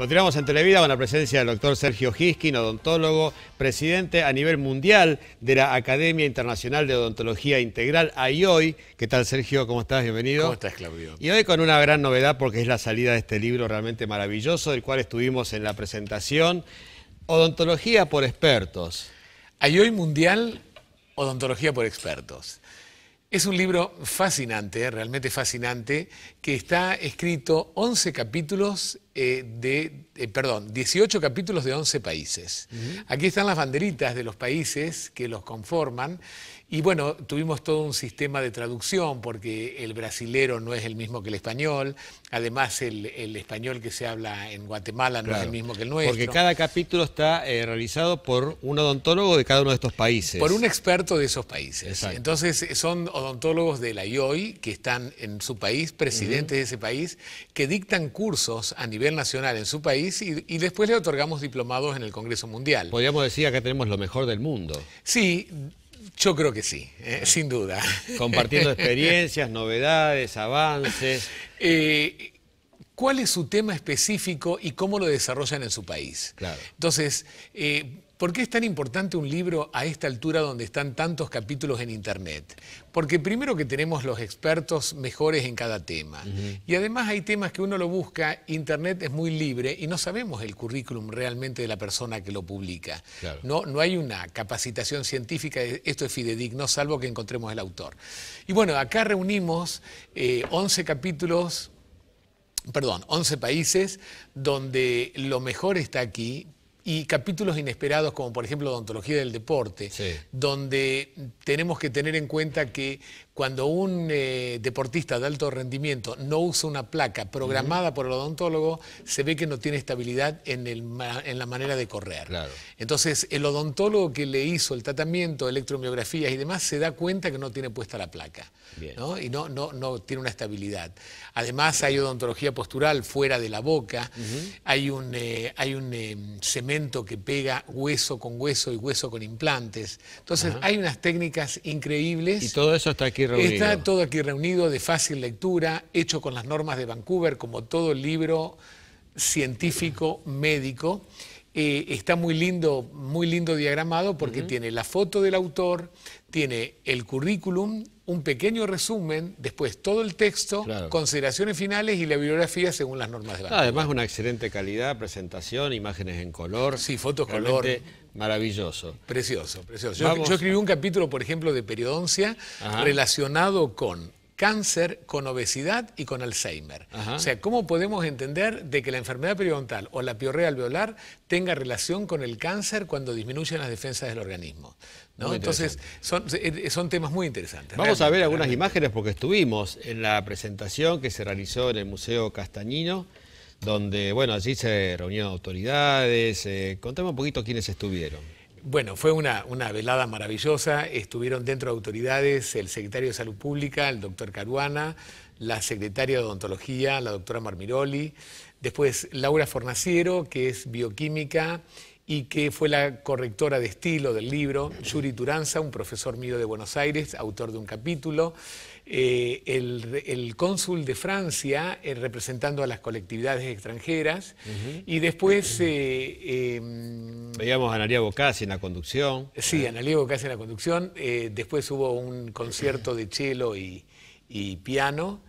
Continuamos en Televida con la presencia del doctor Sergio Hiskin, odontólogo, presidente a nivel mundial de la Academia Internacional de Odontología Integral, AIOI. ¿Qué tal, Sergio? ¿Cómo estás? Bienvenido. ¿Cómo estás, Claudio? Y hoy con una gran novedad porque es la salida de este libro realmente maravilloso, del cual estuvimos en la presentación. Odontología por expertos. AIOI Mundial, Odontología por expertos. Es un libro fascinante, realmente fascinante, que está escrito 11 capítulos eh, de, eh, perdón, 18 capítulos de 11 países. Aquí están las banderitas de los países que los conforman. Y bueno, tuvimos todo un sistema de traducción porque el brasilero no es el mismo que el español, además el, español que se habla en Guatemala no es el mismo que el nuestro. Porque cada capítulo está eh, realizado por un odontólogo de cada uno de estos países. Por un experto de esos países. Entonces son odontólogos de la IOI que están en su país, presidentes de ese país, que dictan cursos a nivel nacional en su país y, después le otorgamos diplomados en el Congreso Mundial. Podríamos decir que tenemos lo mejor del mundo. Sí, yo creo que sí, eh, sin duda. Compartiendo experiencias, novedades, avances. Eh, cuál es su tema específico y cómo lo desarrollan en su país. Entonces, eh, ¿por qué es tan importante un libro a esta altura donde están tantos capítulos en Internet? Porque primero que tenemos los expertos mejores en cada tema. Y además hay temas que uno lo busca, Internet es muy libre y no sabemos el currículum realmente de la persona que lo publica. No, no hay una capacitación científica, esto es fidedigno, salvo que encontremos el autor. Y bueno, acá reunimos 11 eh, capítulos perdón, 11 países donde lo mejor está aquí y capítulos inesperados como por ejemplo odontología del deporte, donde tenemos que tener en cuenta que cuando un eh, deportista de alto rendimiento no usa una placa programada por el odontólogo, se ve que no tiene estabilidad en, la manera de correr. Entonces, el odontólogo que le hizo el tratamiento, electromiografías y demás, se da cuenta que no tiene puesta la placa. Y no, tiene una estabilidad. Además, hay odontología postural fuera de la boca, hay un, eh, eh, cemento que pega hueso con hueso y hueso con implantes. Entonces, hay unas técnicas increíbles. Y todo eso hasta aquí Está todo aquí reunido, de fácil lectura, hecho con las normas de Vancouver, como todo libro científico, médico. Eh, está muy lindo, muy lindo diagramado porque tiene la foto del autor, tiene el currículum, un pequeño resumen, después todo el texto, consideraciones finales y la bibliografía según las normas de Vancouver. Además, una excelente calidad, presentación, imágenes en color. Sí, fotos color Maravilloso. Precioso, precioso. Yo, escribí un capítulo, por ejemplo, de periodoncia relacionado con cáncer, con obesidad y con Alzheimer. O sea, ¿cómo podemos entender de que la enfermedad periodontal o la piorrea alveolar tenga relación con el cáncer cuando disminuyen las defensas del organismo? Entonces, eh, son, temas muy interesantes. Vamos a ver algunas imágenes porque estuvimos en la presentación que se realizó en el Museo Castañino donde, bueno, allí se reunieron autoridades. Eh, contame un poquito quiénes estuvieron. Bueno, fue una, una, velada maravillosa. Estuvieron dentro de autoridades el secretario de Salud Pública, el doctor Caruana, la secretaria de Odontología, la doctora Marmiroli, después Laura Fornaciero, que es bioquímica y que fue la correctora de estilo del libro, Yuri Turanza, un profesor mío de Buenos Aires, autor de un capítulo, eh, el, cónsul de Francia eh, representando a las colectividades extranjeras, y después... Eh, em, Veíamos a Analia Bocasi en la conducción. Sí, Analia Bocasi en la conducción, después hubo un concierto de cello y, y piano,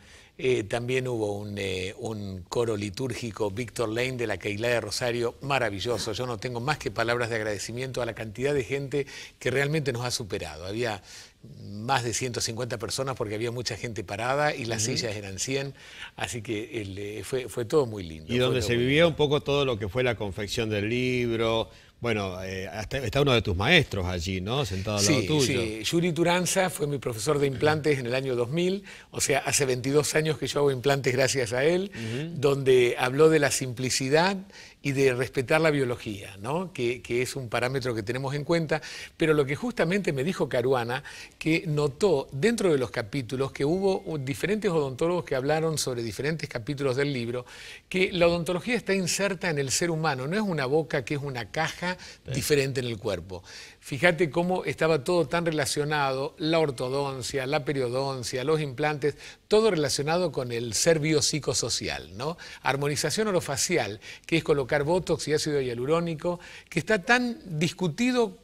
eh, también hubo eh, un, coro litúrgico, Víctor Lane, de la Keilá de Rosario, maravilloso. Yo no tengo más que palabras de agradecimiento a la cantidad de gente que realmente nos ha superado. Había más de 150 personas porque había mucha gente parada y las sillas eran 100, así que eh, fue, todo muy lindo. Y donde se vivía un poco todo lo que fue la confección del libro, bueno, eh, está uno de tus maestros allí, ¿no? Sentado al lado tuyo. Sí, Yuri Turanza fue mi profesor de implantes en el año 2000, o sea, hace 22 años que yo hago implantes gracias a él, donde habló de la simplicidad y de respetar la biología, ¿no? que, es un parámetro que tenemos en cuenta, pero lo que justamente me dijo Caruana, que notó dentro de los capítulos que hubo diferentes odontólogos que hablaron sobre diferentes capítulos del libro, que la odontología está inserta en el ser humano, no es una boca que es una caja diferente en el cuerpo. Fíjate cómo estaba todo tan relacionado, la ortodoncia, la periodoncia, los implantes, todo relacionado con el ser biopsicosocial, ¿no? Armonización orofacial, que es colocar botox y ácido hialurónico, que está tan discutido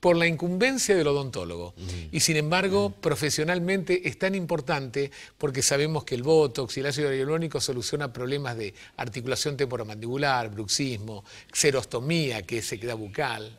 por la incumbencia del odontólogo. Y sin embargo, profesionalmente es tan importante porque sabemos que el botox y el ácido hialurónico soluciona problemas de articulación temporomandibular, bruxismo, xerostomía, que es sequedad bucal.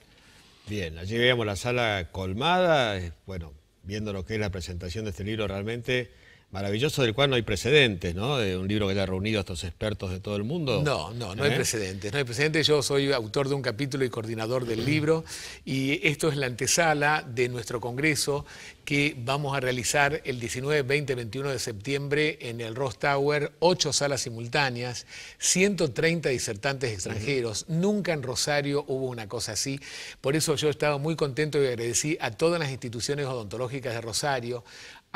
Bien, allí veíamos la sala colmada, bueno, viendo lo que es la presentación de este libro realmente maravilloso del cual no hay precedentes, ¿no? De un libro que ha reunido a estos expertos de todo el mundo. No, no, no hay ¿Eh? precedentes. No hay precedentes. Yo soy autor de un capítulo y coordinador del libro y esto es la antesala de nuestro congreso que vamos a realizar el 19, 20, 21 de septiembre en el Ross Tower, ocho salas simultáneas, 130 disertantes extranjeros. Nunca en Rosario hubo una cosa así. Por eso yo estaba muy contento y agradecí a todas las instituciones odontológicas de Rosario,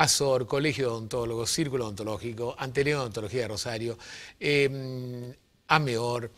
ASOR, Colegio de Círculo Odontológico, Anterior Odontología de Rosario, em, AMEOR,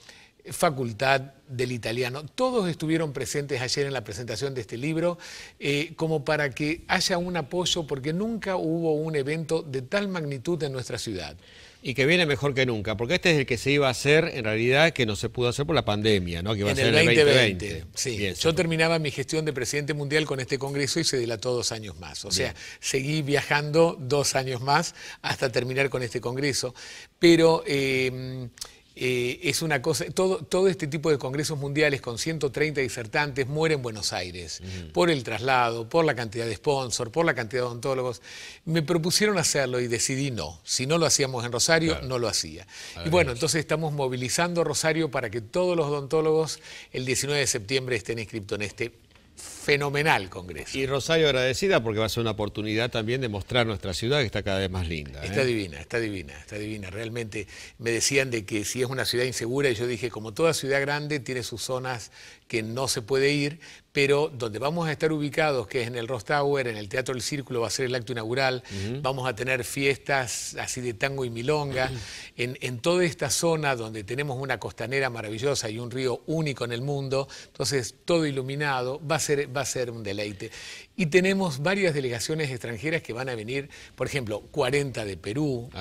Facultad del Italiano. Todos estuvieron presentes ayer en la presentación de este libro, eh, como para que haya un apoyo, porque nunca hubo un evento de tal magnitud en nuestra ciudad. Y que viene mejor que nunca, porque este es el que se iba a hacer, en realidad, que no se pudo hacer por la pandemia, ¿no? en el 2020. Sí. Yo terminaba mi gestión de presidente mundial con este congreso y se dilató dos años más. O sea, seguí viajando dos años más hasta terminar con este congreso. Pero. Eh, eh, es una cosa, todo, todo, este tipo de congresos mundiales con 130 disertantes mueren en Buenos Aires por el traslado, por la cantidad de sponsor, por la cantidad de odontólogos. Me propusieron hacerlo y decidí no. Si no lo hacíamos en Rosario, no lo hacía. y bueno, entonces estamos movilizando Rosario para que todos los odontólogos el 19 de septiembre estén inscritos en este fenomenal Congreso. Y Rosario agradecida porque va a ser una oportunidad también de mostrar nuestra ciudad que está cada vez más linda. Está ¿eh? divina, está divina, está divina. Realmente me decían de que si es una ciudad insegura y yo dije, como toda ciudad grande tiene sus zonas que no se puede ir, pero donde vamos a estar ubicados, que es en el Ross Tower, en el Teatro del Círculo, va a ser el acto inaugural, vamos a tener fiestas así de tango y milonga, en, toda esta zona donde tenemos una costanera maravillosa y un río único en el mundo, entonces todo iluminado, va a ser, va a ser un deleite. Y tenemos varias delegaciones extranjeras que van a venir, por ejemplo, 40 de Perú.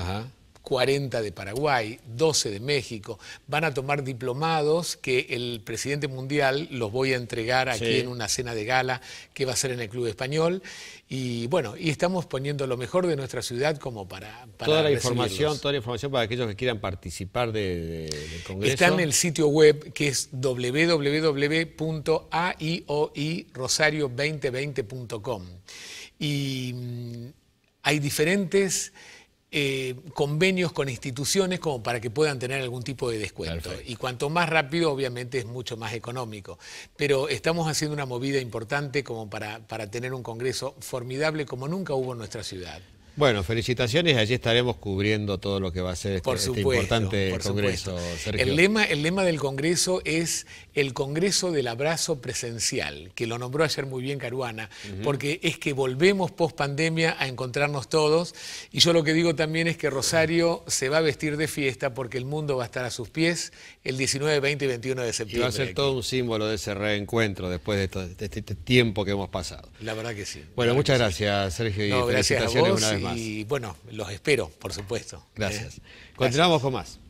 40 de Paraguay, 12 de México. Van a tomar diplomados que el presidente mundial los voy a entregar aquí en una cena de gala que va a ser en el Club Español. Y bueno, y estamos poniendo lo mejor de nuestra ciudad como para... toda la información, toda la información para aquellos que quieran participar del Congreso. Está en el sitio web que es www.aioirosario2020.com. Y mm, hay diferentes eh, convenios con instituciones como para que puedan tener algún tipo de descuento. Y cuanto más rápido, obviamente, es mucho más económico. Pero estamos haciendo una movida importante como para tener un congreso formidable como nunca hubo en nuestra ciudad. Bueno, felicitaciones. Allí estaremos cubriendo todo lo que va a ser este, este importante congreso. Sergio. El lema, el lema del congreso es el congreso del abrazo presencial, que lo nombró ayer muy bien Caruana, porque es que volvemos post pandemia a encontrarnos todos. Y yo lo que digo también es que Rosario se va a vestir de fiesta porque el mundo va a estar a sus pies el 19, 20 y 21 de septiembre. Y va a ser todo un símbolo de ese reencuentro después de, este, este, tiempo que hemos pasado. La verdad que sí. Bueno, muchas gracias, Sergio. Y felicitaciones una vez y bueno, los espero, por supuesto. Gracias. Eh, Continuamos con más.